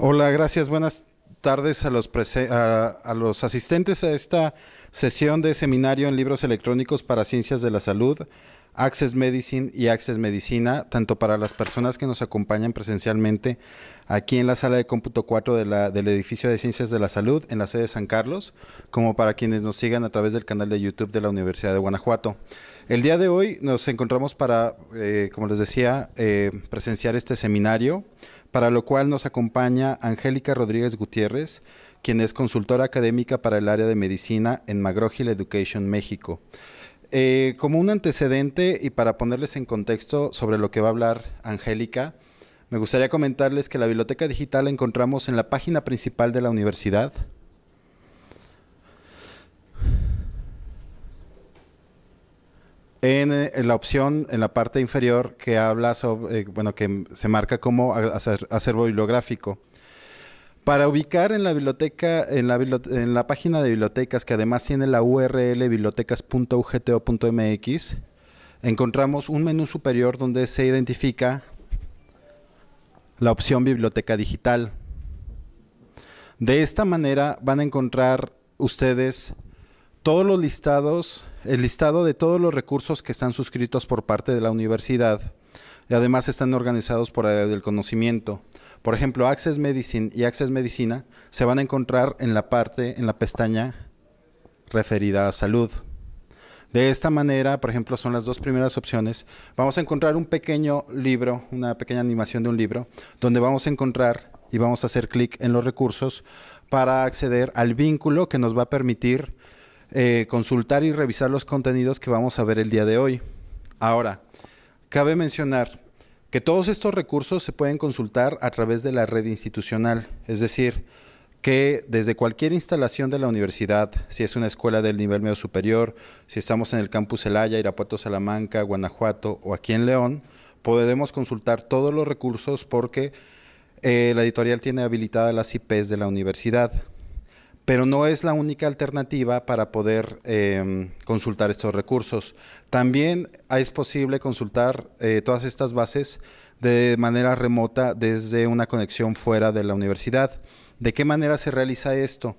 Hola, gracias. Buenas tardes a los, a, los asistentes a esta sesión de seminario en libros electrónicos para ciencias de la salud, Access Medicine y Access Medicina, tanto para las personas que nos acompañan presencialmente aquí en la sala de cómputo 4 de la, del edificio de ciencias de la salud en la sede de San Carlos, como para quienes nos sigan a través del canal de YouTube de la Universidad de Guanajuato. El día de hoy nos encontramos para, eh, como les decía, eh, presenciar este seminario para lo cual nos acompaña Angélica Rodríguez Gutiérrez, quien es consultora académica para el área de medicina en McGraw Education México. Eh, como un antecedente y para ponerles en contexto sobre lo que va a hablar Angélica, me gustaría comentarles que la biblioteca digital la encontramos en la página principal de la universidad, Eh, en, la opción, en la parte inferior, que habla sobre, eh, bueno, que se marca como acervo bibliográfico. Para ubicar en la biblioteca, en la, en la página de bibliotecas, que además tiene la URL bibliotecas.ugto.mx, encontramos un menú superior donde se identifica la opción biblioteca digital. De esta manera van a encontrar ustedes todos los listados, el listado de todos los recursos que están suscritos por parte de la universidad y además están organizados por área del conocimiento. Por ejemplo, Access Medicine y Access Medicina se van a encontrar en la parte, en la pestaña referida a salud. De esta manera, por ejemplo, son las dos primeras opciones. Vamos a encontrar un pequeño libro, una pequeña animación de un libro, donde vamos a encontrar y vamos a hacer clic en los recursos para acceder al vínculo que nos va a permitir eh, consultar y revisar los contenidos que vamos a ver el día de hoy. Ahora, cabe mencionar que todos estos recursos se pueden consultar a través de la red institucional, es decir, que desde cualquier instalación de la universidad, si es una escuela del nivel medio superior, si estamos en el campus Elaya, Irapuato, Salamanca, Guanajuato o aquí en León, podemos consultar todos los recursos porque eh, la editorial tiene habilitada las IPs de la universidad pero no es la única alternativa para poder em, consultar estos recursos. También es posible consultar eh, todas estas bases de manera remota desde una conexión fuera de la universidad. ¿De qué manera se realiza esto?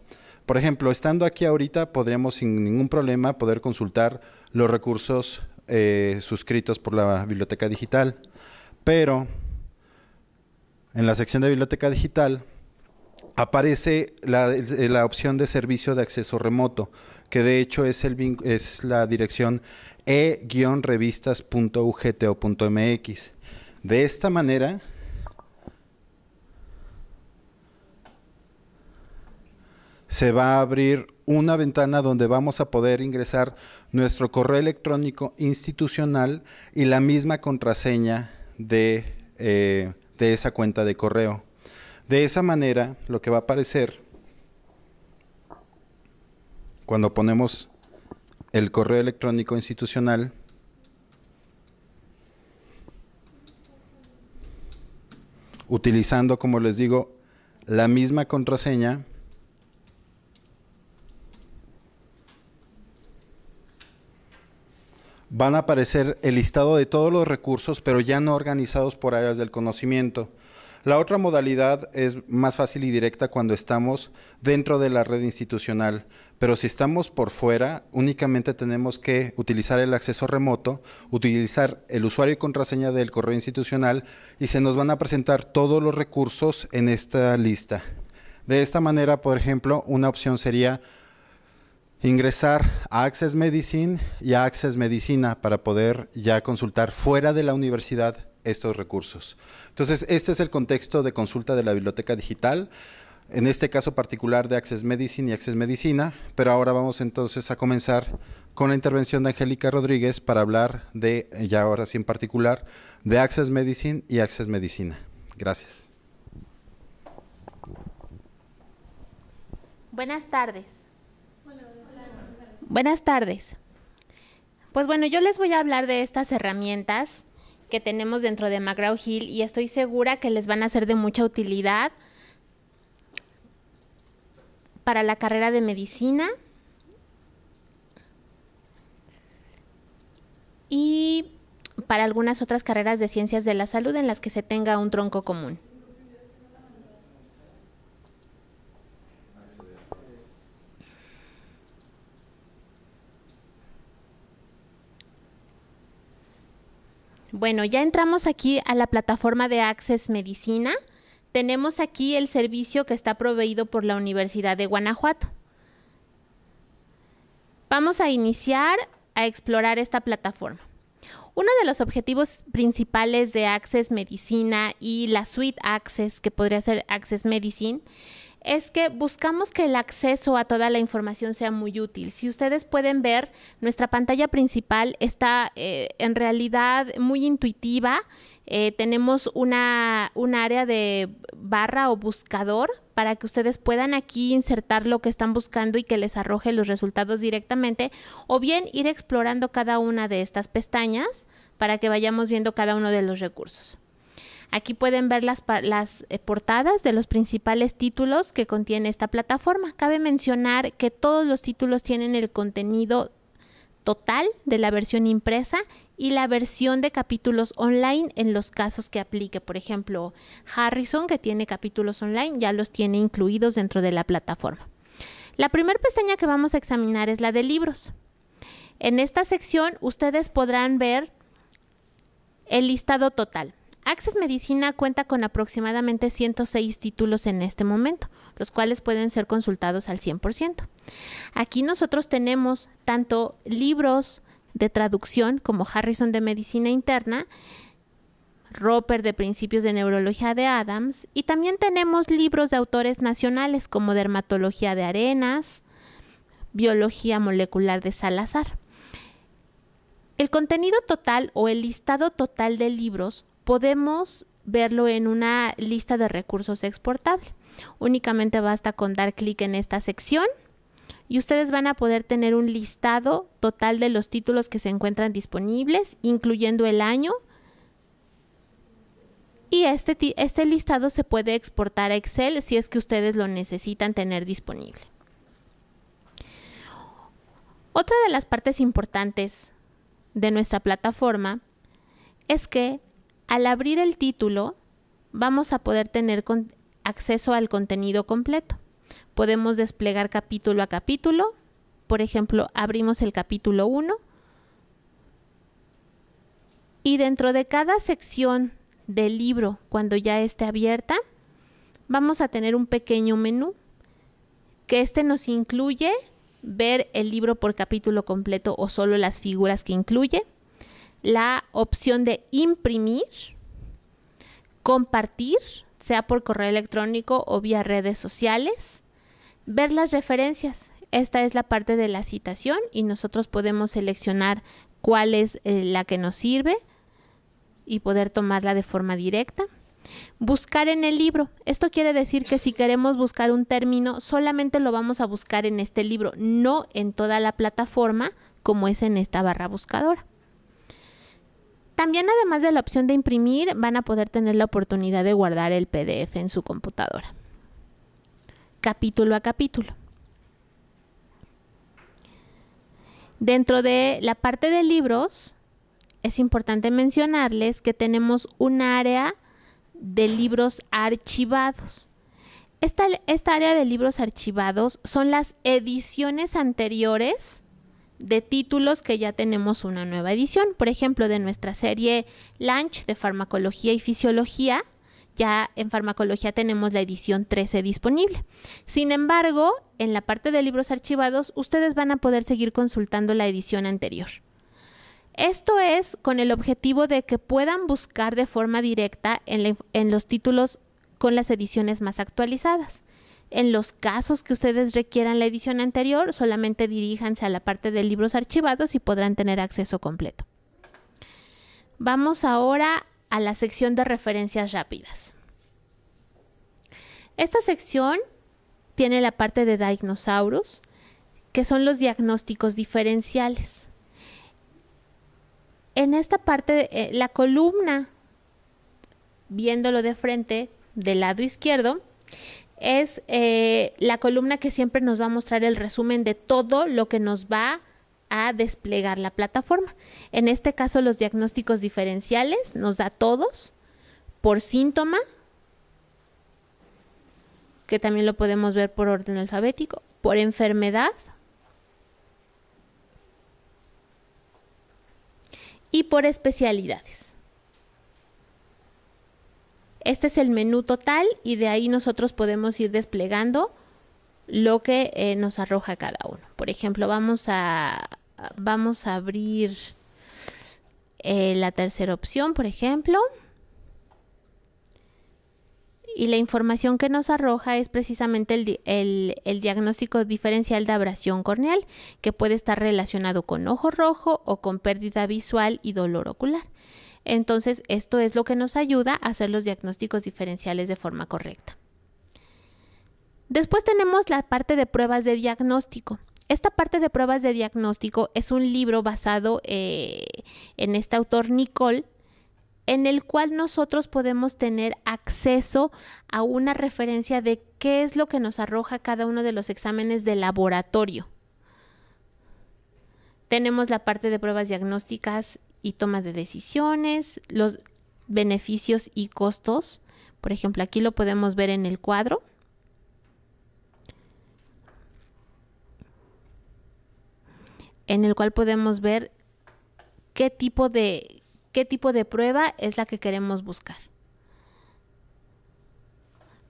Por ejemplo, estando aquí ahorita podríamos sin ningún problema poder consultar los recursos eh, suscritos por la biblioteca digital, pero en la sección de biblioteca digital aparece eh, la, opción de servicio de acceso remoto, que de hecho es, el, es la dirección e-revistas.ugto.mx. De esta manera, se va a abrir una ventana donde vamos a poder ingresar nuestro correo electrónico institucional y la misma contraseña de eh, esa cuenta de correo. De esa manera, lo que va a aparecer cuando ponemos el correo electrónico institucional utilizando, como les digo, la misma contraseña van a aparecer el listado de todos los recursos, pero ya no organizados por áreas del conocimiento. La otra modalidad es más fácil y directa cuando estamos dentro de la red institucional, pero si estamos por fuera, únicamente tenemos que utilizar el acceso remoto, utilizar el usuario y contraseña del correo institucional y se nos van a presentar todos los recursos en esta lista. De esta manera, por ejemplo, una opción sería ingresar a Access Medicine y a Access Medicina para poder ya consultar fuera de la universidad estos recursos. Entonces, este es el contexto de consulta de la biblioteca digital, en este caso particular de Access Medicine y Access Medicina, pero ahora vamos entonces a comenzar con la intervención de Angélica Rodríguez para hablar de, ya ahora sí en particular, de Access Medicine y Access Medicina. Gracias. Buenas tardes. Buenas tardes. Pues bueno, yo les voy a hablar de estas herramientas que tenemos dentro de McGraw Hill y estoy segura que les van a ser de mucha utilidad para la carrera de medicina. Y para algunas otras carreras de ciencias de la salud en las que se tenga un tronco común. Bueno, ya entramos aquí a la plataforma de Access Medicina. Tenemos aquí el servicio que está proveído por la Universidad de Guanajuato. Vamos a iniciar a explorar esta plataforma. Uno de los objetivos principales de Access Medicina y la suite Access, que podría ser Access Medicine, es que buscamos que el acceso a toda la información sea muy útil. Si ustedes pueden ver, nuestra pantalla principal está eh, en realidad muy intuitiva. Eh, tenemos una, un área de barra o buscador para que ustedes puedan aquí insertar lo que están buscando y que les arroje los resultados directamente o bien ir explorando cada una de estas pestañas para que vayamos viendo cada uno de los recursos. Aquí pueden ver las, eh, portadas de los principales títulos que contiene esta plataforma. Cabe mencionar que todos los títulos tienen el contenido total de la versión impresa y la versión de capítulos online en los casos que aplique. Por ejemplo, Harrison, que tiene capítulos online, ya los tiene incluidos dentro de la plataforma. La primera pestaña que vamos a examinar es la de libros. En esta sección ustedes podrán ver el listado total. Access Medicina cuenta con aproximadamente 106 títulos en este momento, los cuales pueden ser consultados al 100%. Aquí nosotros tenemos tanto libros de traducción como Harrison de Medicina Interna, Roper de Principios de Neurología de Adams y también tenemos libros de autores nacionales como Dermatología de Arenas, Biología Molecular de Salazar. El contenido total o el listado total de libros podemos verlo en una lista de recursos exportable. Únicamente basta con dar clic en esta sección y ustedes van a poder tener un listado total de los títulos que se encuentran disponibles, incluyendo el año. Y este, este listado se puede exportar a Excel si es que ustedes lo necesitan tener disponible. Otra de las partes importantes de nuestra plataforma es que al abrir el título, vamos a poder tener acceso al contenido completo. Podemos desplegar capítulo a capítulo. Por ejemplo, abrimos el capítulo 1 y dentro de cada sección del libro, cuando ya esté abierta, vamos a tener un pequeño menú que este nos incluye ver el libro por capítulo completo o solo las figuras que incluye la opción de imprimir, compartir, sea por correo electrónico o vía redes sociales, ver las referencias. Esta es la parte de la citación y nosotros podemos seleccionar cuál es eh, la que nos sirve y poder tomarla de forma directa. Buscar en el libro. Esto quiere decir que si queremos buscar un término, solamente lo vamos a buscar en este libro, no en toda la plataforma como es en esta barra buscadora. También además de la opción de imprimir, van a poder tener la oportunidad de guardar el PDF en su computadora. Capítulo a capítulo. Dentro de la parte de libros, es importante mencionarles que tenemos un área de libros archivados. Esta, área de libros archivados son las ediciones anteriores de títulos que ya tenemos una nueva edición. Por ejemplo, de nuestra serie Lunch de Farmacología y Fisiología, ya en farmacología tenemos la edición 13 disponible. Sin embargo, en la parte de libros archivados, ustedes van a poder seguir consultando la edición anterior. Esto es con el objetivo de que puedan buscar de forma directa en, en los títulos con las ediciones más actualizadas. En los casos que ustedes requieran la edición anterior, solamente diríjanse a la parte de libros archivados y podrán tener acceso completo. Vamos ahora a la sección de referencias rápidas. Esta sección tiene la parte de dinosaurios, que son los diagnósticos diferenciales. En esta parte, eh, la columna, viéndolo de frente del lado izquierdo, es eh, la columna que siempre nos va a mostrar el resumen de todo lo que nos va a desplegar la plataforma. En este caso, los diagnósticos diferenciales nos da todos por síntoma, que también lo podemos ver por orden alfabético, por enfermedad y por especialidades. Este es el menú total y de ahí nosotros podemos ir desplegando lo que eh, nos arroja cada uno. Por ejemplo, vamos a, vamos a abrir eh, la tercera opción, por ejemplo. Y la información que nos arroja es precisamente el, diagnóstico diferencial de abrasión corneal, que puede estar relacionado con ojo rojo o con pérdida visual y dolor ocular. Entonces, esto es lo que nos ayuda a hacer los diagnósticos diferenciales de forma correcta. Después tenemos la parte de pruebas de diagnóstico. Esta parte de pruebas de diagnóstico es un libro basado eh, en este autor Nicole, en el cual nosotros podemos tener acceso a una referencia de qué es lo que nos arroja cada uno de los exámenes de laboratorio. Tenemos la parte de pruebas diagnósticas y toma de decisiones, los beneficios y costos. Por ejemplo, aquí lo podemos ver en el cuadro. En el cual podemos ver qué tipo de, qué tipo de prueba es la que queremos buscar.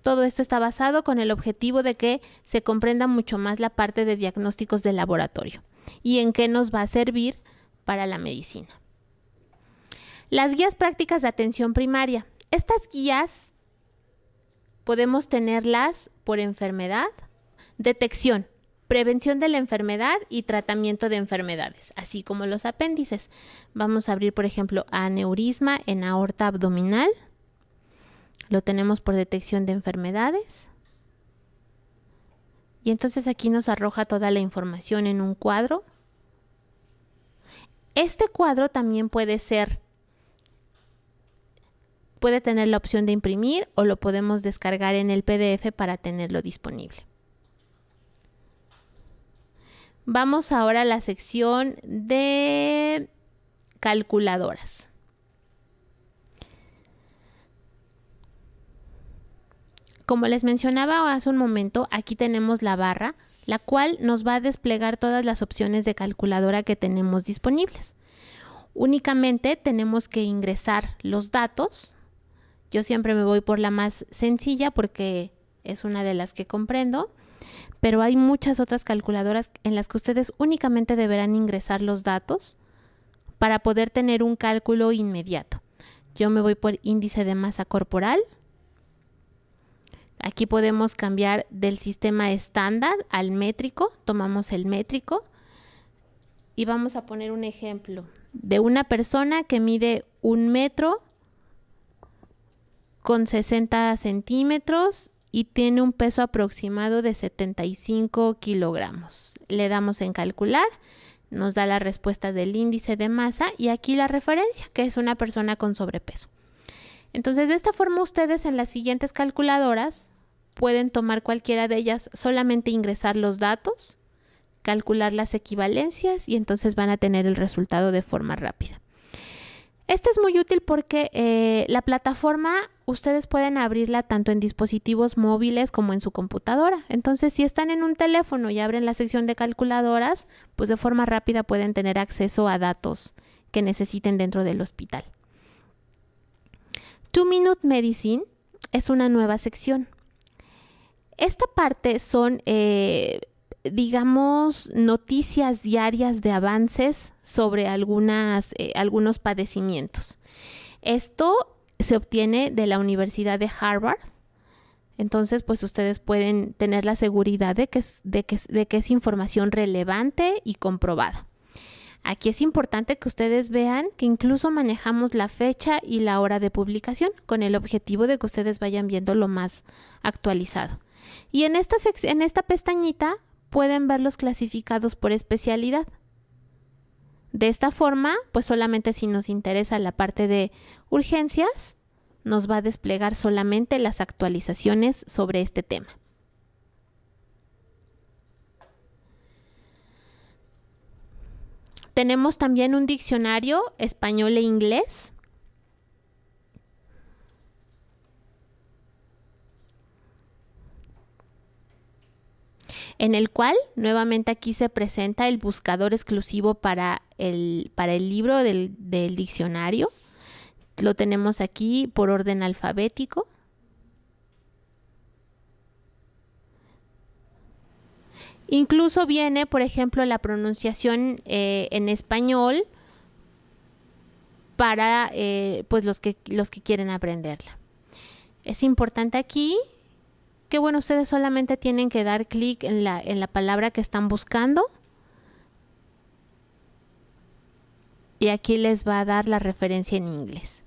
Todo esto está basado con el objetivo de que se comprenda mucho más la parte de diagnósticos de laboratorio y en qué nos va a servir para la medicina. Las guías prácticas de atención primaria. Estas guías podemos tenerlas por enfermedad, detección, prevención de la enfermedad y tratamiento de enfermedades, así como los apéndices. Vamos a abrir, por ejemplo, aneurisma en aorta abdominal. Lo tenemos por detección de enfermedades. Y entonces aquí nos arroja toda la información en un cuadro. Este cuadro también puede ser Puede tener la opción de imprimir o lo podemos descargar en el PDF para tenerlo disponible. Vamos ahora a la sección de calculadoras. Como les mencionaba hace un momento, aquí tenemos la barra, la cual nos va a desplegar todas las opciones de calculadora que tenemos disponibles. Únicamente tenemos que ingresar los datos yo siempre me voy por la más sencilla porque es una de las que comprendo, pero hay muchas otras calculadoras en las que ustedes únicamente deberán ingresar los datos para poder tener un cálculo inmediato. Yo me voy por índice de masa corporal. Aquí podemos cambiar del sistema estándar al métrico. Tomamos el métrico y vamos a poner un ejemplo de una persona que mide un metro con 60 centímetros y tiene un peso aproximado de 75 kilogramos. Le damos en calcular, nos da la respuesta del índice de masa y aquí la referencia, que es una persona con sobrepeso. Entonces, de esta forma ustedes en las siguientes calculadoras pueden tomar cualquiera de ellas, solamente ingresar los datos, calcular las equivalencias y entonces van a tener el resultado de forma rápida. Esta es muy útil porque eh, la plataforma ustedes pueden abrirla tanto en dispositivos móviles como en su computadora. Entonces, si están en un teléfono y abren la sección de calculadoras, pues de forma rápida pueden tener acceso a datos que necesiten dentro del hospital. Two Minute Medicine es una nueva sección. Esta parte son, eh, digamos, noticias diarias de avances sobre algunas, eh, algunos padecimientos. Esto se obtiene de la Universidad de Harvard. Entonces, pues ustedes pueden tener la seguridad de que es, de que, es información relevante y comprobada. Aquí es importante que ustedes vean que incluso manejamos la fecha y la hora de publicación con el objetivo de que ustedes vayan viendo lo más actualizado. Y en esta, en esta pestañita pueden ver los clasificados por especialidad. De esta forma, pues solamente si nos interesa la parte de urgencias, nos va a desplegar solamente las actualizaciones sobre este tema. Tenemos también un diccionario español e inglés en el cual nuevamente aquí se presenta el buscador exclusivo para el, para el libro del, diccionario. Lo tenemos aquí por orden alfabético. Incluso viene, por ejemplo, la pronunciación eh, en español para eh, pues los, que, los que quieren aprenderla. Es importante aquí que bueno, ustedes solamente tienen que dar clic en la, en la palabra que están buscando. Y aquí les va a dar la referencia en inglés.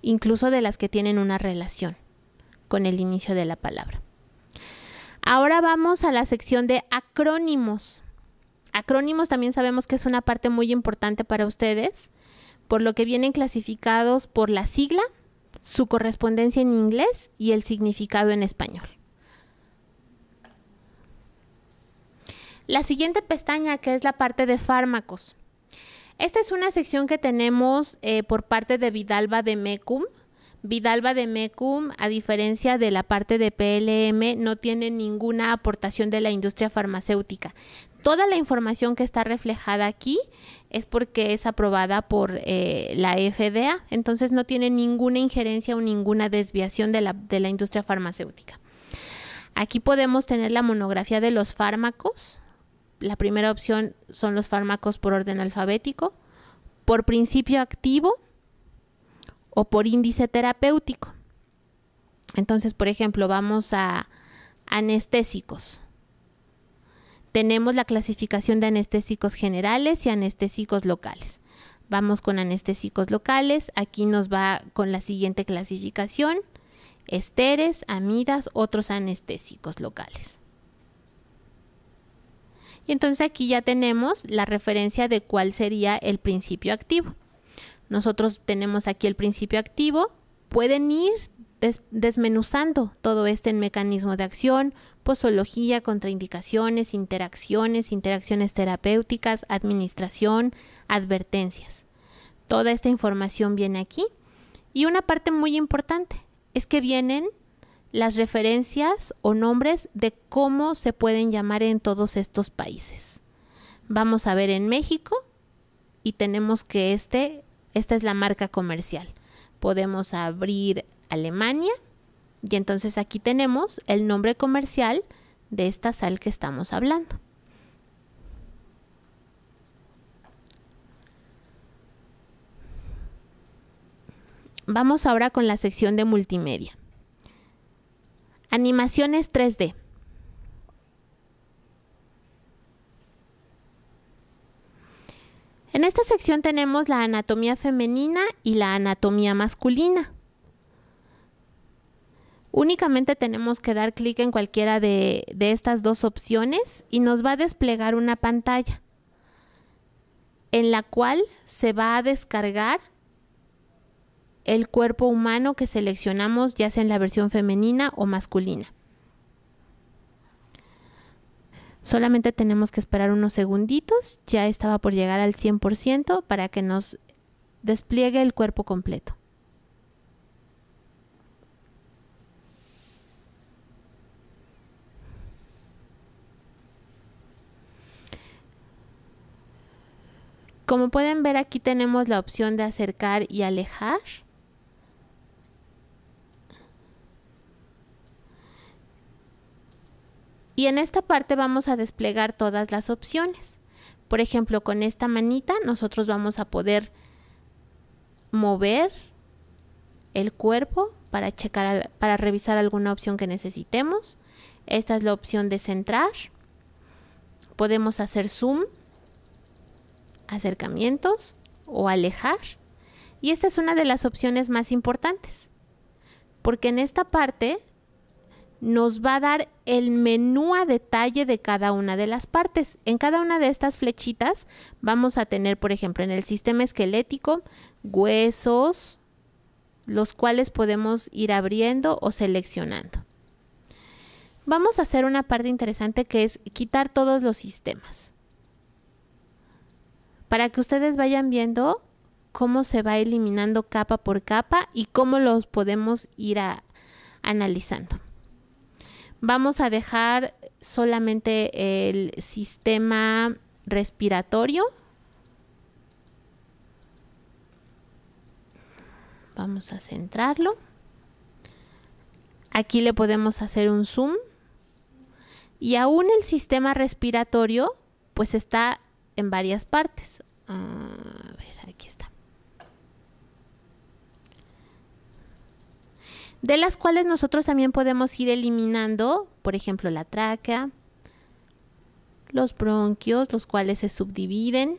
Incluso de las que tienen una relación con el inicio de la palabra. Ahora vamos a la sección de acrónimos. Acrónimos también sabemos que es una parte muy importante para ustedes por lo que vienen clasificados por la sigla, su correspondencia en inglés y el significado en español. La siguiente pestaña que es la parte de fármacos. Esta es una sección que tenemos eh, por parte de Vidalba de Mecum. Vidalba de Mecum, a diferencia de la parte de PLM, no tiene ninguna aportación de la industria farmacéutica toda la información que está reflejada aquí es porque es aprobada por eh, la FDA, entonces no tiene ninguna injerencia o ninguna desviación de la industria farmacéutica. Aquí podemos tener la monografía de los fármacos. La primera opción son los fármacos por orden alfabético, por principio activo o por índice terapéutico. Entonces, por ejemplo, vamos a anestésicos tenemos la clasificación de anestésicos generales y anestésicos locales. Vamos con anestésicos locales. Aquí nos va con la siguiente clasificación. Esteres, amidas, otros anestésicos locales. Y entonces aquí ya tenemos la referencia de cuál sería el principio activo. Nosotros tenemos aquí el principio activo. Pueden ir desmenuzando todo este mecanismo de acción, posología, contraindicaciones, interacciones, interacciones terapéuticas, administración, advertencias. Toda esta información viene aquí. Y una parte muy importante es que vienen las referencias o nombres de cómo se pueden llamar en todos estos países. Vamos a ver en México y tenemos que este, esta es la marca comercial. Podemos abrir Alemania. Y entonces aquí tenemos el nombre comercial de esta sal que estamos hablando. Vamos ahora con la sección de multimedia. Animaciones 3D. En esta sección tenemos la anatomía femenina y la anatomía masculina. Únicamente tenemos que dar clic en cualquiera de, estas dos opciones y nos va a desplegar una pantalla en la cual se va a descargar el cuerpo humano que seleccionamos, ya sea en la versión femenina o masculina. Solamente tenemos que esperar unos segunditos, ya estaba por llegar al 100% para que nos despliegue el cuerpo completo. Como pueden ver aquí tenemos la opción de acercar y alejar. Y en esta parte vamos a desplegar todas las opciones. Por ejemplo, con esta manita nosotros vamos a poder mover el cuerpo para, checar, para revisar alguna opción que necesitemos. Esta es la opción de centrar. Podemos hacer zoom acercamientos o alejar. Y esta es una de las opciones más importantes, porque en esta parte nos va a dar el menú a detalle de cada una de las partes. En cada una de estas flechitas vamos a tener, por ejemplo, en el sistema esquelético, huesos, los cuales podemos ir abriendo o seleccionando. Vamos a hacer una parte interesante que es quitar todos los sistemas para que ustedes vayan viendo cómo se va eliminando capa por capa y cómo los podemos ir analizando. Vamos a dejar solamente el sistema respiratorio. Vamos a centrarlo. Aquí le podemos hacer un zoom. Y aún el sistema respiratorio pues está en varias partes. Ah, a ver, aquí está. De las cuales nosotros también podemos ir eliminando, por ejemplo, la tráquea, los bronquios, los cuales se subdividen,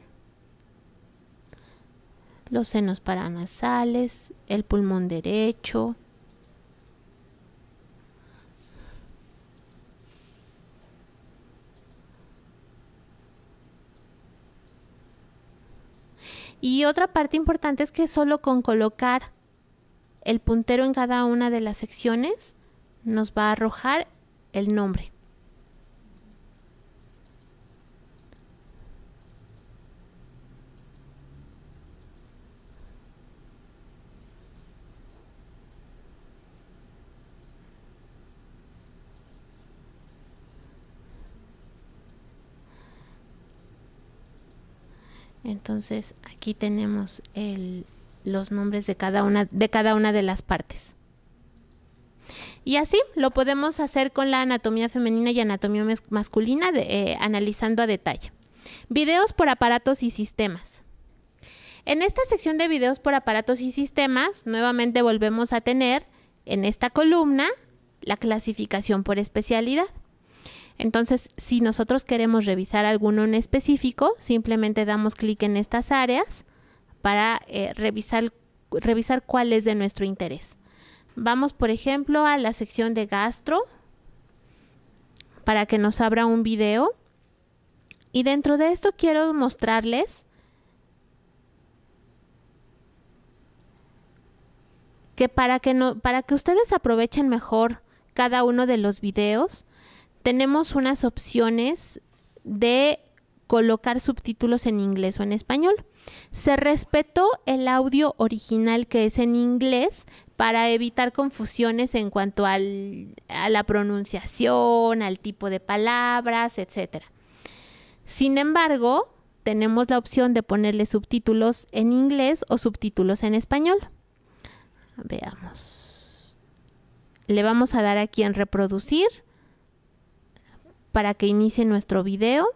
los senos paranasales, el pulmón derecho, Y otra parte importante es que solo con colocar el puntero en cada una de las secciones nos va a arrojar el nombre. Entonces aquí tenemos los nombres de cada, una, de cada una de las partes. Y así lo podemos hacer con la anatomía femenina y anatomía masculina eh, analizando a detalle. Videos por aparatos y sistemas. En esta sección de videos por aparatos y sistemas, nuevamente volvemos a tener en esta columna la clasificación por especialidad. Entonces, si nosotros queremos revisar alguno en específico, simplemente damos clic en estas áreas para eh, revisar, revisar cuál es de nuestro interés. Vamos, por ejemplo, a la sección de gastro para que nos abra un video. Y dentro de esto quiero mostrarles que para que, no, para que ustedes aprovechen mejor cada uno de los videos, tenemos unas opciones de colocar subtítulos en inglés o en español. Se respetó el audio original que es en inglés para evitar confusiones en cuanto a la pronunciación, al tipo de palabras, etc. Sin embargo, tenemos la opción de ponerle subtítulos en inglés o subtítulos en español. Veamos. Le vamos a dar aquí en reproducir para que inicie nuestro video.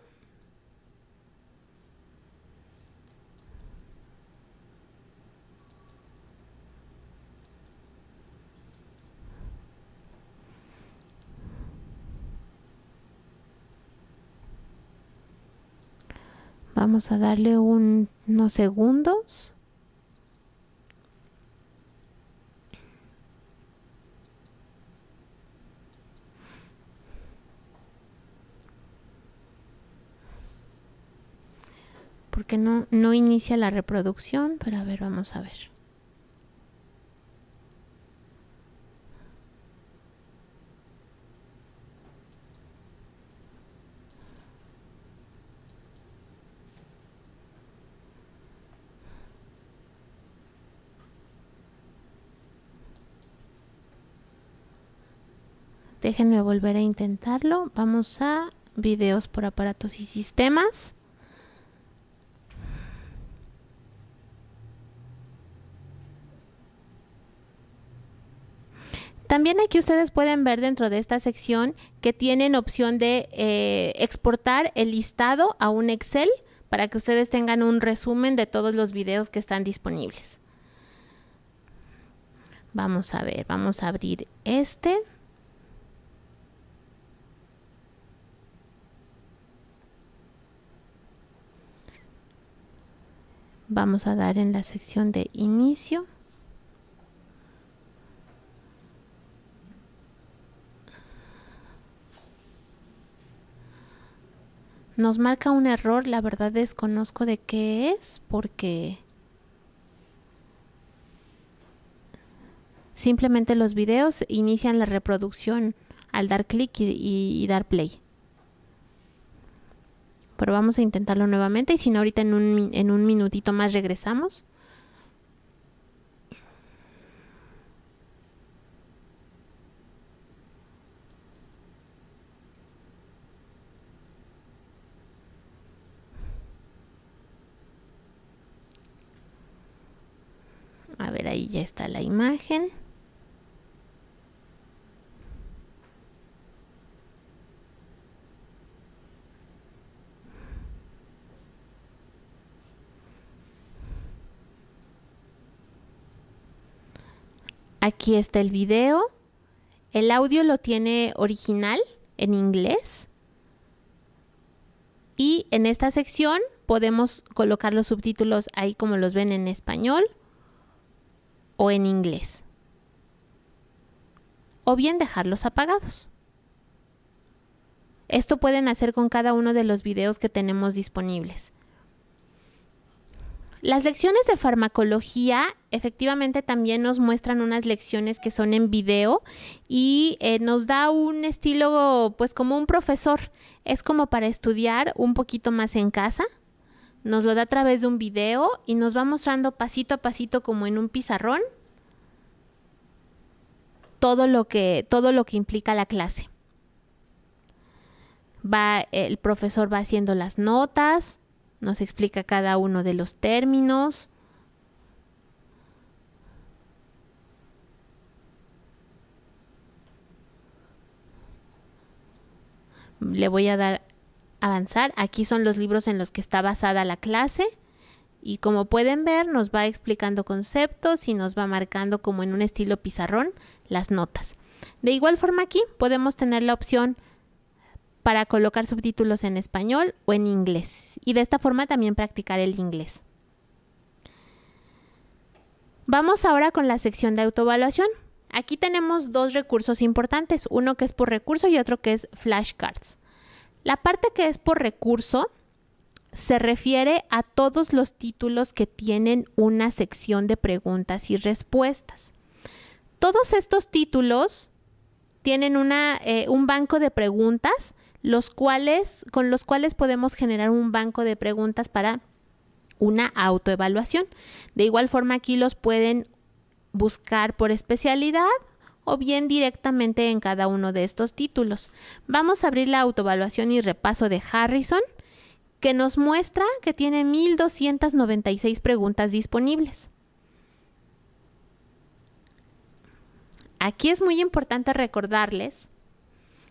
Vamos a darle unos segundos. porque no, no inicia la reproducción, pero a ver, vamos a ver. Déjenme volver a intentarlo. Vamos a videos por aparatos y sistemas. También aquí ustedes pueden ver dentro de esta sección que tienen opción de eh, exportar el listado a un Excel para que ustedes tengan un resumen de todos los videos que están disponibles. Vamos a ver, vamos a abrir este. Vamos a dar en la sección de inicio. Nos marca un error, la verdad desconozco de qué es porque simplemente los videos inician la reproducción al dar clic y, dar play. Pero vamos a intentarlo nuevamente y si no ahorita en un, en un minutito más regresamos. A ver, ahí ya está la imagen. Aquí está el video. El audio lo tiene original en inglés. Y en esta sección podemos colocar los subtítulos ahí como los ven en español o en inglés. O bien dejarlos apagados. Esto pueden hacer con cada uno de los videos que tenemos disponibles. Las lecciones de farmacología efectivamente también nos muestran unas lecciones que son en video y eh, nos da un estilo pues como un profesor. Es como para estudiar un poquito más en casa nos lo da a través de un video y nos va mostrando pasito a pasito como en un pizarrón todo lo que, todo lo que implica la clase. Va, el profesor va haciendo las notas, nos explica cada uno de los términos. Le voy a dar avanzar, aquí son los libros en los que está basada la clase. Y como pueden ver, nos va explicando conceptos y nos va marcando como en un estilo pizarrón las notas. De igual forma aquí podemos tener la opción para colocar subtítulos en español o en inglés. Y de esta forma también practicar el inglés. Vamos ahora con la sección de autoevaluación. Aquí tenemos dos recursos importantes, uno que es por recurso y otro que es flashcards. La parte que es por recurso se refiere a todos los títulos que tienen una sección de preguntas y respuestas. Todos estos títulos tienen eh, un banco de preguntas los cuales, con los cuales podemos generar un banco de preguntas para una autoevaluación. De igual forma aquí los pueden buscar por especialidad o bien directamente en cada uno de estos títulos. Vamos a abrir la autoevaluación y repaso de Harrison, que nos muestra que tiene 1.296 preguntas disponibles. Aquí es muy importante recordarles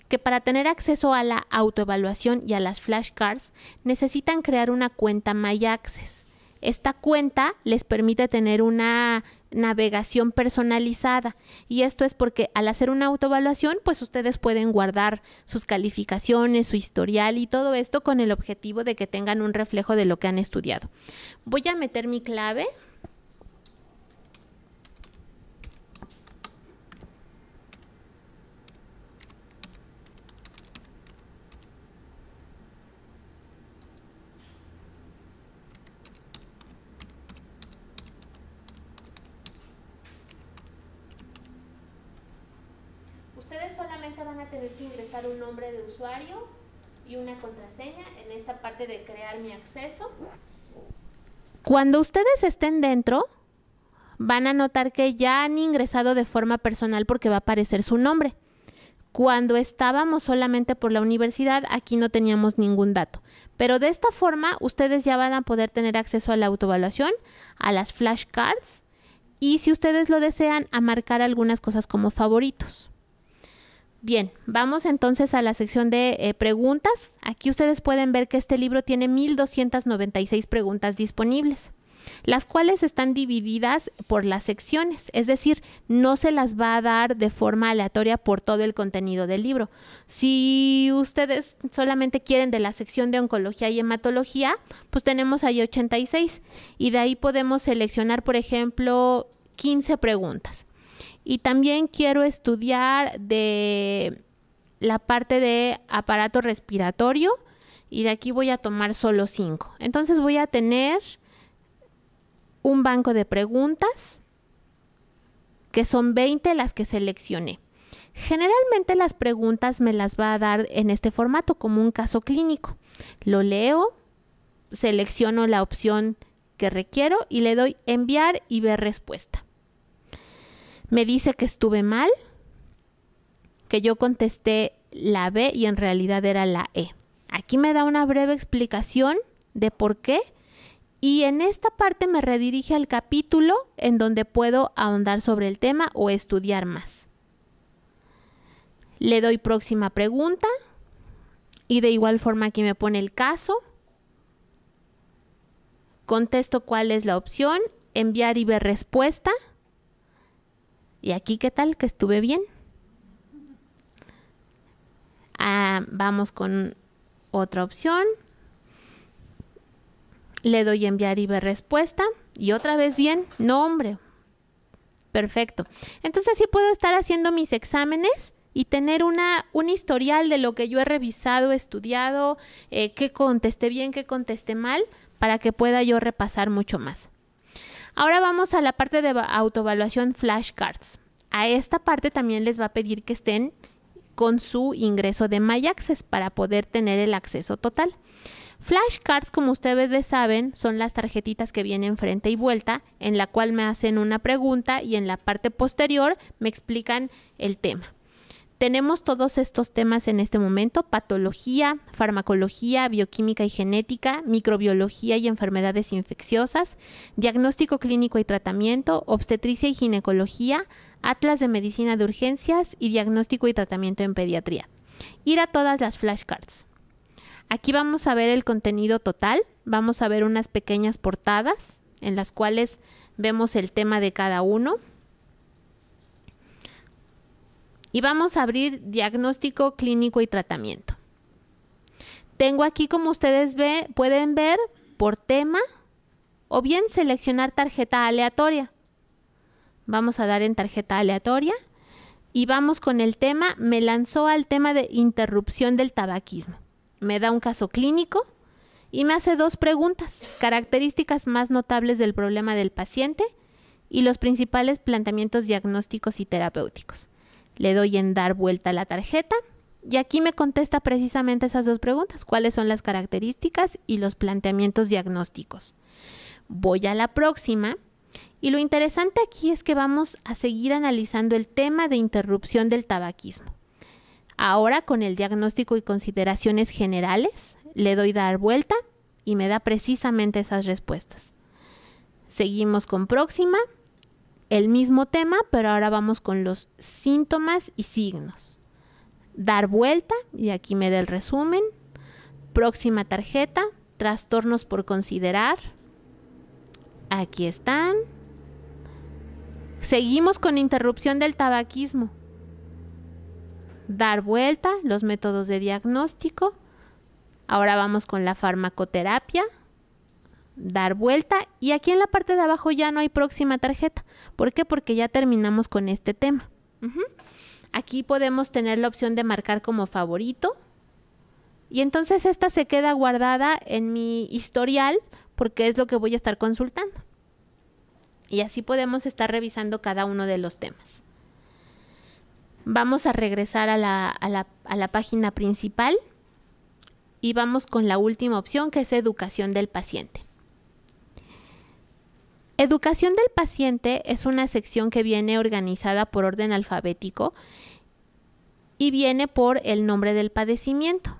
que para tener acceso a la autoevaluación y a las flashcards necesitan crear una cuenta MyAccess. Esta cuenta les permite tener una navegación personalizada. Y esto es porque al hacer una autoevaluación, pues ustedes pueden guardar sus calificaciones, su historial y todo esto con el objetivo de que tengan un reflejo de lo que han estudiado. Voy a meter mi clave. y una contraseña en esta parte de crear mi acceso. Cuando ustedes estén dentro, van a notar que ya han ingresado de forma personal porque va a aparecer su nombre. Cuando estábamos solamente por la universidad, aquí no teníamos ningún dato. Pero de esta forma, ustedes ya van a poder tener acceso a la autoevaluación, a las flashcards y, si ustedes lo desean, a marcar algunas cosas como favoritos. Bien, vamos entonces a la sección de eh, preguntas. Aquí ustedes pueden ver que este libro tiene 1.296 preguntas disponibles, las cuales están divididas por las secciones, es decir, no se las va a dar de forma aleatoria por todo el contenido del libro. Si ustedes solamente quieren de la sección de oncología y hematología, pues tenemos ahí 86 y de ahí podemos seleccionar, por ejemplo, 15 preguntas. Y también quiero estudiar de la parte de aparato respiratorio y de aquí voy a tomar solo 5. Entonces voy a tener un banco de preguntas que son 20 las que seleccioné. Generalmente las preguntas me las va a dar en este formato como un caso clínico. Lo leo, selecciono la opción que requiero y le doy enviar y ver respuesta. Me dice que estuve mal, que yo contesté la B y en realidad era la E. Aquí me da una breve explicación de por qué y en esta parte me redirige al capítulo en donde puedo ahondar sobre el tema o estudiar más. Le doy próxima pregunta y de igual forma aquí me pone el caso. Contesto cuál es la opción, enviar y ver respuesta. ¿Y aquí qué tal? Que estuve bien. Ah, vamos con otra opción. Le doy enviar y ver respuesta. Y otra vez bien, no hombre. Perfecto. Entonces sí puedo estar haciendo mis exámenes y tener una, un historial de lo que yo he revisado, estudiado, que eh, qué contesté bien, qué contesté mal, para que pueda yo repasar mucho más. Ahora vamos a la parte de autoevaluación flashcards. A esta parte también les va a pedir que estén con su ingreso de MyAccess para poder tener el acceso total. Flashcards, como ustedes saben, son las tarjetitas que vienen frente y vuelta, en la cual me hacen una pregunta y en la parte posterior me explican el tema. Tenemos todos estos temas en este momento, patología, farmacología, bioquímica y genética, microbiología y enfermedades infecciosas, diagnóstico clínico y tratamiento, obstetricia y ginecología, atlas de medicina de urgencias y diagnóstico y tratamiento en pediatría. Ir a todas las flashcards. Aquí vamos a ver el contenido total, vamos a ver unas pequeñas portadas en las cuales vemos el tema de cada uno. Y vamos a abrir diagnóstico clínico y tratamiento. Tengo aquí, como ustedes pueden ver, por tema o bien seleccionar tarjeta aleatoria. Vamos a dar en tarjeta aleatoria y vamos con el tema, me lanzó al tema de interrupción del tabaquismo. Me da un caso clínico y me hace dos preguntas, características más notables del problema del paciente y los principales planteamientos diagnósticos y terapéuticos le doy en dar vuelta a la tarjeta y aquí me contesta precisamente esas dos preguntas, cuáles son las características y los planteamientos diagnósticos. Voy a la próxima y lo interesante aquí es que vamos a seguir analizando el tema de interrupción del tabaquismo. Ahora con el diagnóstico y consideraciones generales, le doy dar vuelta y me da precisamente esas respuestas. Seguimos con próxima el mismo tema, pero ahora vamos con los síntomas y signos. Dar vuelta, y aquí me da el resumen. Próxima tarjeta, trastornos por considerar. Aquí están. Seguimos con interrupción del tabaquismo. Dar vuelta, los métodos de diagnóstico. Ahora vamos con la farmacoterapia, dar vuelta y aquí en la parte de abajo ya no hay próxima tarjeta. ¿Por qué? Porque ya terminamos con este tema. Aquí podemos tener la opción de marcar como favorito y entonces esta se queda guardada en mi historial porque es lo que voy a estar consultando. Y así podemos estar revisando cada uno de los temas. Vamos a regresar a la página principal y vamos con la última opción que es educación del paciente. Educación del paciente es una sección que viene organizada por orden alfabético y viene por el nombre del padecimiento.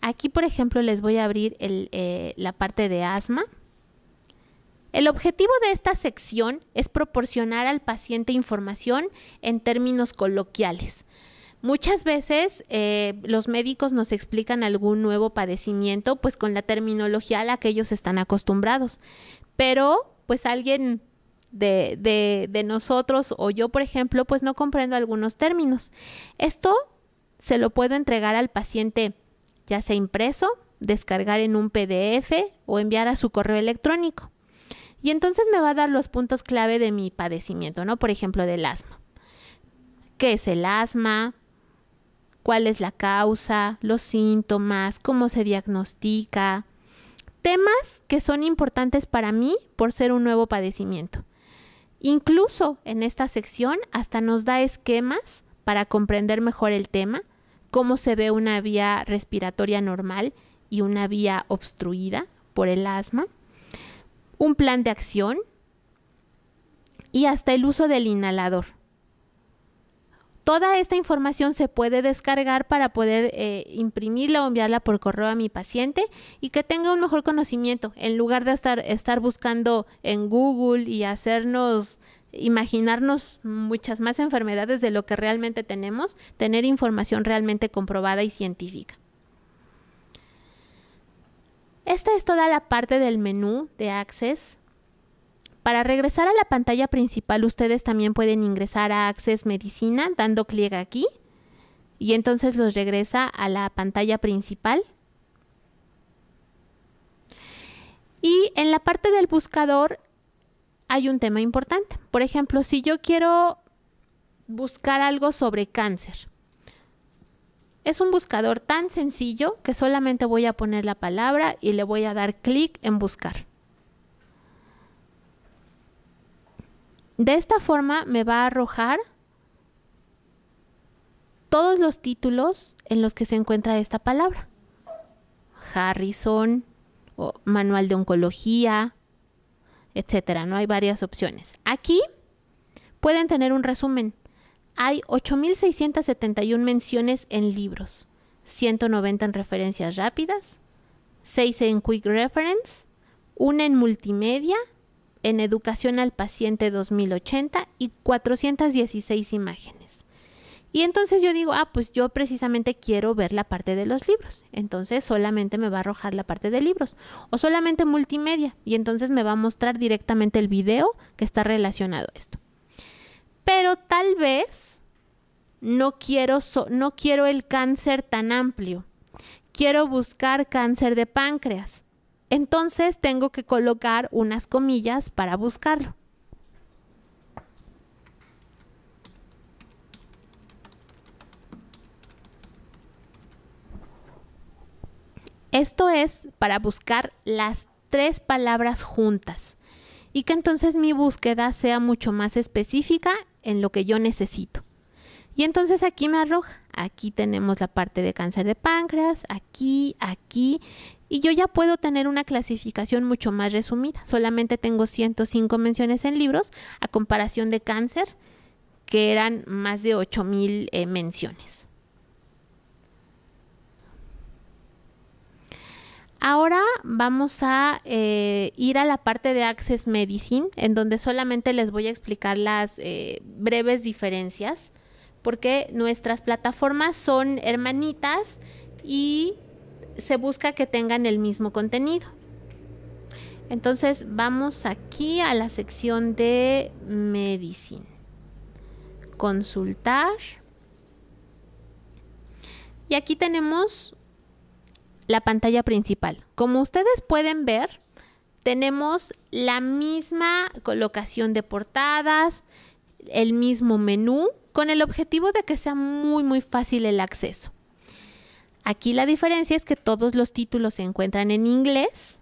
Aquí, por ejemplo, les voy a abrir eh, la parte de asma. El objetivo de esta sección es proporcionar al paciente información en términos coloquiales. Muchas veces eh, los médicos nos explican algún nuevo padecimiento pues con la terminología a la que ellos están acostumbrados, pero pues alguien de, de, nosotros o yo, por ejemplo, pues no comprendo algunos términos. Esto se lo puedo entregar al paciente ya sea impreso, descargar en un PDF o enviar a su correo electrónico. Y entonces me va a dar los puntos clave de mi padecimiento, ¿no? Por ejemplo, del asma. ¿Qué es el asma? ¿Cuál es la causa? ¿Los síntomas? ¿Cómo se diagnostica? temas que son importantes para mí por ser un nuevo padecimiento. Incluso en esta sección hasta nos da esquemas para comprender mejor el tema, cómo se ve una vía respiratoria normal y una vía obstruida por el asma, un plan de acción y hasta el uso del inhalador Toda esta información se puede descargar para poder eh, imprimirla o enviarla por correo a mi paciente y que tenga un mejor conocimiento en lugar de estar, estar buscando en Google y hacernos imaginarnos muchas más enfermedades de lo que realmente tenemos, tener información realmente comprobada y científica. Esta es toda la parte del menú de Access. Para regresar a la pantalla principal, ustedes también pueden ingresar a Access Medicina dando clic aquí y entonces los regresa a la pantalla principal. Y en la parte del buscador hay un tema importante. Por ejemplo, si yo quiero buscar algo sobre cáncer. Es un buscador tan sencillo que solamente voy a poner la palabra y le voy a dar clic en buscar. De esta forma me va a arrojar todos los títulos en los que se encuentra esta palabra. Harrison, o manual de oncología, etcétera. No hay varias opciones. Aquí pueden tener un resumen. Hay 8.671 menciones en libros, 190 en referencias rápidas, 6 en Quick Reference, 1 en multimedia en Educación al Paciente 2080 y 416 imágenes. Y entonces yo digo, ah, pues yo precisamente quiero ver la parte de los libros. Entonces solamente me va a arrojar la parte de libros. O solamente multimedia. Y entonces me va a mostrar directamente el video que está relacionado a esto. Pero tal vez no quiero, no quiero el cáncer tan amplio. Quiero buscar cáncer de páncreas entonces tengo que colocar unas comillas para buscarlo. Esto es para buscar las tres palabras juntas y que entonces mi búsqueda sea mucho más específica en lo que yo necesito. Y entonces aquí me arroja, aquí tenemos la parte de cáncer de páncreas, aquí, aquí y yo ya puedo tener una clasificación mucho más resumida. Solamente tengo 105 menciones en libros a comparación de cáncer, que eran más de 8.000 eh, menciones. Ahora vamos a eh, ir a la parte de Access Medicine, en donde solamente les voy a explicar las eh, breves diferencias, porque nuestras plataformas son hermanitas y se busca que tengan el mismo contenido. Entonces vamos aquí a la sección de medicine Consultar. Y aquí tenemos la pantalla principal. Como ustedes pueden ver, tenemos la misma colocación de portadas, el mismo menú, con el objetivo de que sea muy muy fácil el acceso. Aquí la diferencia es que todos los títulos se encuentran en inglés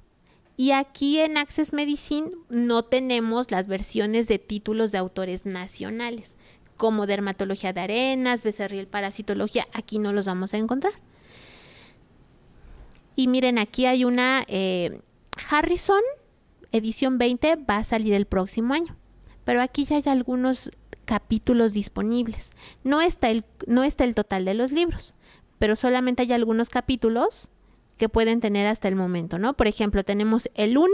y aquí en Access Medicine no tenemos las versiones de títulos de autores nacionales, como dermatología de arenas, becerril parasitología, aquí no los vamos a encontrar. Y miren, aquí hay una eh, Harrison, edición 20, va a salir el próximo año. Pero aquí ya hay algunos capítulos disponibles. No está el, no está el total de los libros pero solamente hay algunos capítulos que pueden tener hasta el momento, ¿no? Por ejemplo, tenemos el 1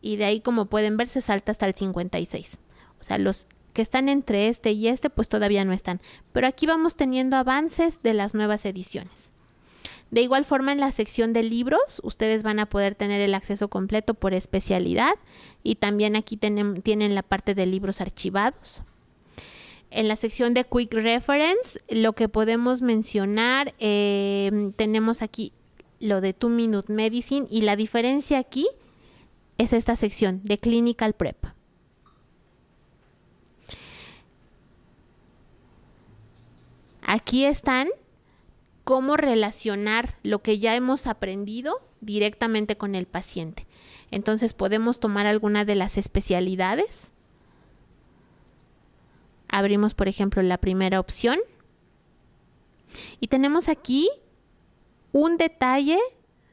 y de ahí como pueden ver se salta hasta el 56. O sea, los que están entre este y este pues todavía no están, pero aquí vamos teniendo avances de las nuevas ediciones. De igual forma, en la sección de libros, ustedes van a poder tener el acceso completo por especialidad y también aquí tienen, tienen la parte de libros archivados. En la sección de Quick Reference, lo que podemos mencionar, em, tenemos aquí lo de Two Minute Medicine y la diferencia aquí es esta sección de Clinical Prep. Aquí están cómo relacionar lo que ya hemos aprendido directamente con el paciente. Entonces podemos tomar alguna de las especialidades Abrimos, por ejemplo, la primera opción. Y tenemos aquí un detalle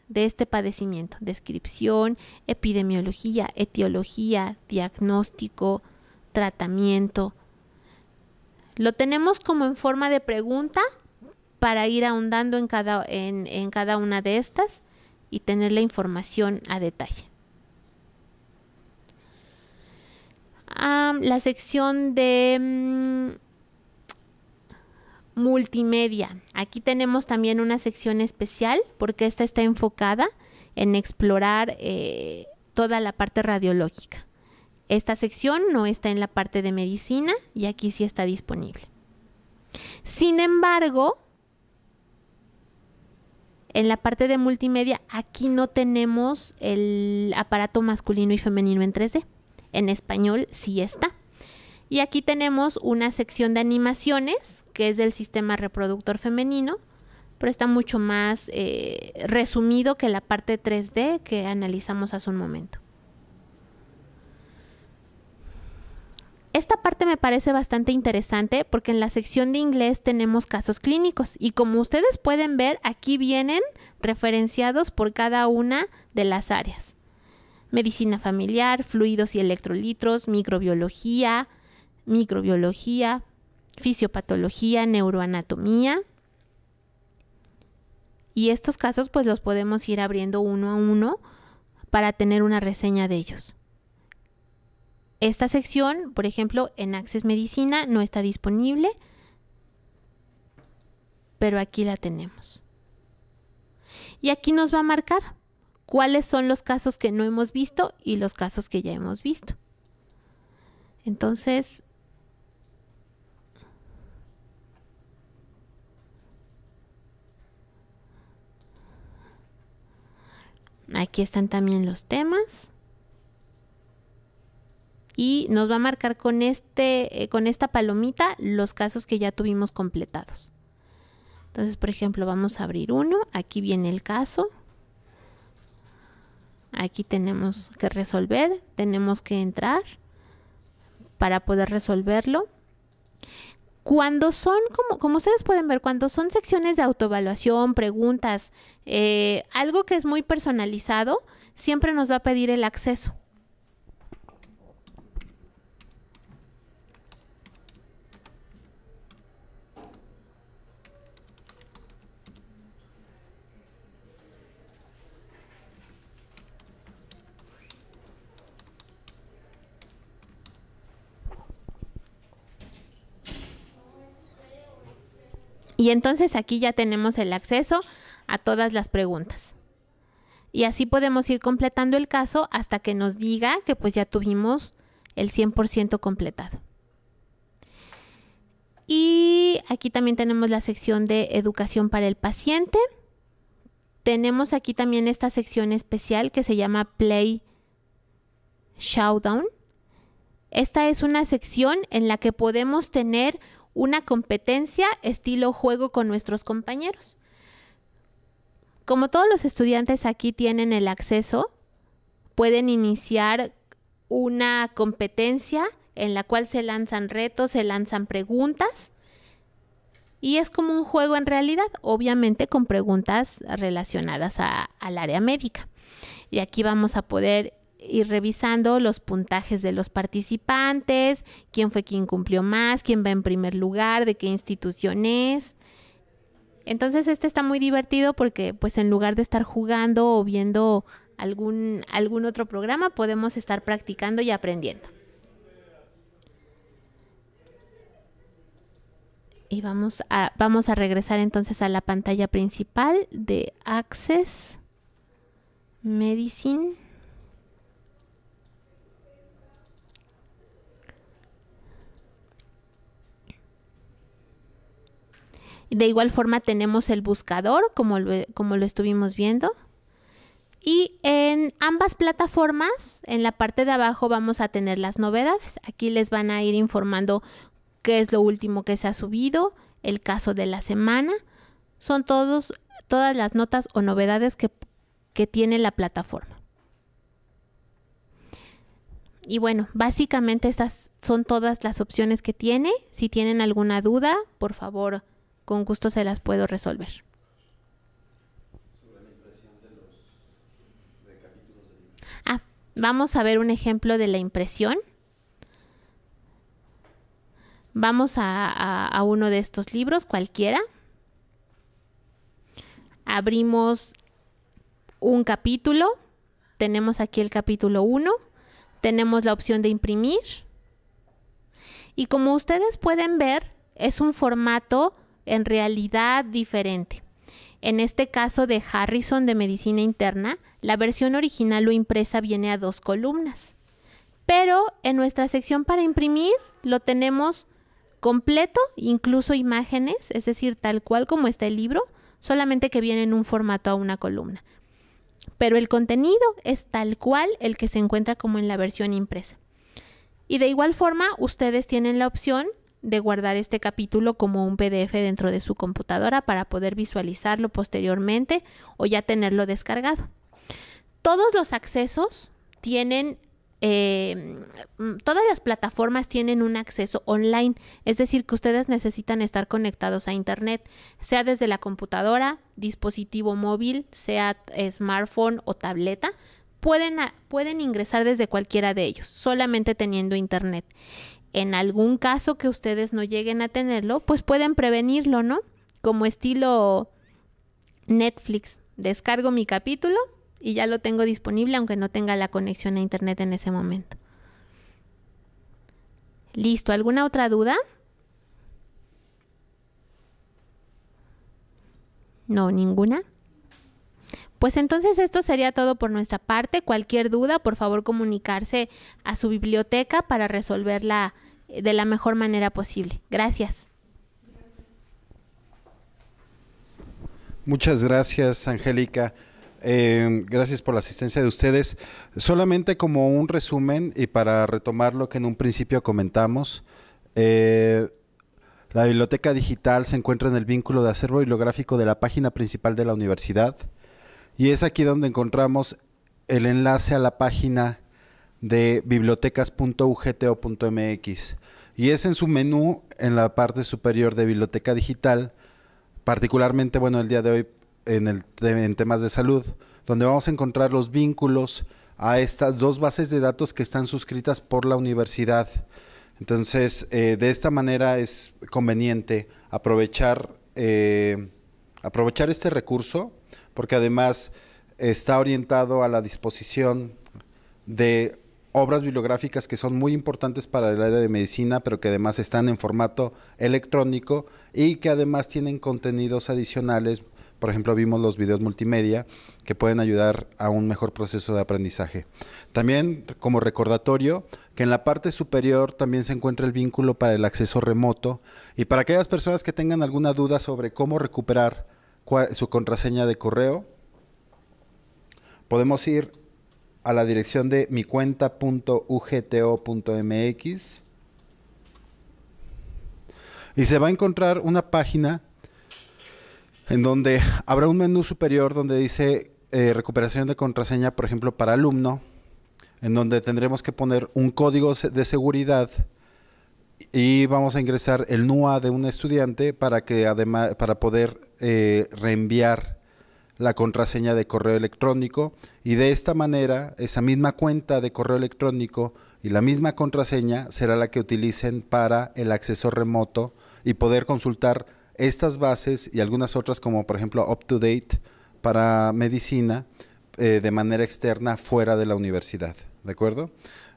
de este padecimiento. Descripción, epidemiología, etiología, diagnóstico, tratamiento. Lo tenemos como en forma de pregunta para ir ahondando en cada, en, cada una de estas y tener la información a detalle. la sección de mm, multimedia. Aquí tenemos también una sección especial porque esta está enfocada en explorar eh, toda la parte radiológica. Esta sección no está en la parte de medicina y aquí sí está disponible. Sin embargo, en la parte de multimedia, aquí no tenemos el aparato masculino y femenino en 3D en español sí está. Y aquí tenemos una sección de animaciones, que es del sistema reproductor femenino, pero está mucho más eh, resumido que la parte 3D que analizamos hace un momento. Esta parte me parece bastante interesante porque en la sección de inglés tenemos casos clínicos y como ustedes pueden ver aquí vienen referenciados por cada una de las áreas medicina familiar, fluidos y electrolitos, microbiología, microbiología, fisiopatología, neuroanatomía. Y estos casos pues los podemos ir abriendo uno a uno para tener una reseña de ellos. Esta sección, por ejemplo, en Access Medicina no está disponible, pero aquí la tenemos. Y aquí nos va a marcar cuáles son los casos que no hemos visto y los casos que ya hemos visto. Entonces, aquí están también los temas y nos va a marcar con, este, eh, con esta palomita los casos que ya tuvimos completados. Entonces, por ejemplo, vamos a abrir uno, aquí viene el caso. Aquí tenemos que resolver, tenemos que entrar para poder resolverlo. Cuando son, como, como ustedes pueden ver, cuando son secciones de autoevaluación, preguntas, eh, algo que es muy personalizado, siempre nos va a pedir el acceso. Y entonces aquí ya tenemos el acceso a todas las preguntas. Y así podemos ir completando el caso hasta que nos diga que pues ya tuvimos el 100% completado. Y aquí también tenemos la sección de educación para el paciente. Tenemos aquí también esta sección especial que se llama Play Showdown. Esta es una sección en la que podemos tener una competencia estilo juego con nuestros compañeros. Como todos los estudiantes aquí tienen el acceso, pueden iniciar una competencia en la cual se lanzan retos, se lanzan preguntas. Y es como un juego en realidad, obviamente con preguntas relacionadas al área médica. Y aquí vamos a poder y revisando los puntajes de los participantes, quién fue quien cumplió más, quién va en primer lugar, de qué institución es. Entonces este está muy divertido porque pues en lugar de estar jugando o viendo algún, algún otro programa, podemos estar practicando y aprendiendo. Y vamos a, vamos a regresar entonces a la pantalla principal de Access Medicine. De igual forma tenemos el buscador, como lo, como lo estuvimos viendo. Y en ambas plataformas, en la parte de abajo vamos a tener las novedades. Aquí les van a ir informando qué es lo último que se ha subido, el caso de la semana. Son todos, todas las notas o novedades que, que tiene la plataforma. Y bueno, básicamente estas son todas las opciones que tiene. Si tienen alguna duda, por favor, con gusto se las puedo resolver. Ah, vamos a ver un ejemplo de la impresión. Vamos a, a uno de estos libros, cualquiera. Abrimos un capítulo. Tenemos aquí el capítulo 1. Tenemos la opción de imprimir. Y como ustedes pueden ver, es un formato en realidad diferente. En este caso de Harrison de Medicina Interna, la versión original o impresa viene a dos columnas. Pero en nuestra sección para imprimir lo tenemos completo, incluso imágenes, es decir, tal cual como está el libro, solamente que viene en un formato a una columna. Pero el contenido es tal cual el que se encuentra como en la versión impresa. Y de igual forma, ustedes tienen la opción de guardar este capítulo como un PDF dentro de su computadora para poder visualizarlo posteriormente o ya tenerlo descargado. Todos los accesos tienen, em, mm, todas las plataformas tienen un acceso online, es decir, que ustedes necesitan estar conectados a Internet, sea desde la computadora, dispositivo móvil, sea smartphone o tableta. Pueden, pueden ingresar desde cualquiera de ellos, solamente teniendo internet en algún caso que ustedes no lleguen a tenerlo, pues pueden prevenirlo, ¿no? Como estilo Netflix. Descargo mi capítulo y ya lo tengo disponible aunque no tenga la conexión a internet en ese momento. Listo, ¿alguna otra duda? No, ninguna. Pues entonces esto sería todo por nuestra parte. Cualquier duda, por favor comunicarse a su biblioteca para resolverla eh, de la mejor manera posible. Gracias. Muchas gracias, Angélica. Em, gracias por la asistencia de ustedes. Solamente como un resumen y para retomar lo que en un principio comentamos, eh, la biblioteca digital se encuentra en el vínculo de acervo bibliográfico de la página principal de la universidad. Y es aquí donde encontramos el enlace a la página de bibliotecas.ugto.mx. Y es en su menú, en la parte superior de Biblioteca Digital, particularmente, bueno, el día de hoy en, el, temas de salud, donde vamos a encontrar los vínculos a estas dos bases de datos que están suscritas por la universidad. Entonces, eh, de esta manera es conveniente aprovechar, eh, aprovechar este recurso porque además está orientado a la disposición de obras bibliográficas que son muy importantes para el área de medicina, pero que además están en formato electrónico y que además tienen contenidos adicionales. Por ejemplo, vimos los videos multimedia que pueden ayudar a un mejor proceso de aprendizaje. También como recordatorio, que en la parte superior también se encuentra el vínculo para el acceso remoto y para aquellas personas que tengan alguna duda sobre cómo recuperar su contraseña de correo. Podemos ir a la dirección de mi y se va a encontrar una página en donde habrá un menú superior donde dice eh, recuperación de contraseña, por ejemplo, para alumno, en donde tendremos que poner un código de seguridad y vamos a ingresar el NUA de un estudiante para que para poder eh, reenviar la contraseña de correo electrónico y de esta manera esa misma cuenta de correo electrónico y la misma contraseña será la que utilicen para el acceso remoto y poder consultar estas bases y algunas otras como por ejemplo up to date para medicina eh, de manera externa fuera de la universidad, ¿de acuerdo?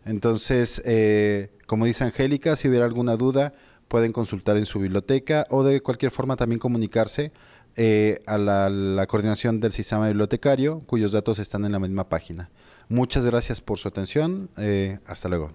Entonces, eh, como dice Angélica, si hubiera alguna duda, pueden consultar en su biblioteca o de cualquier forma también comunicarse eh, a la, coordinación del sistema bibliotecario, cuyos datos están en la misma página. Muchas gracias por su atención. Eh, hasta luego.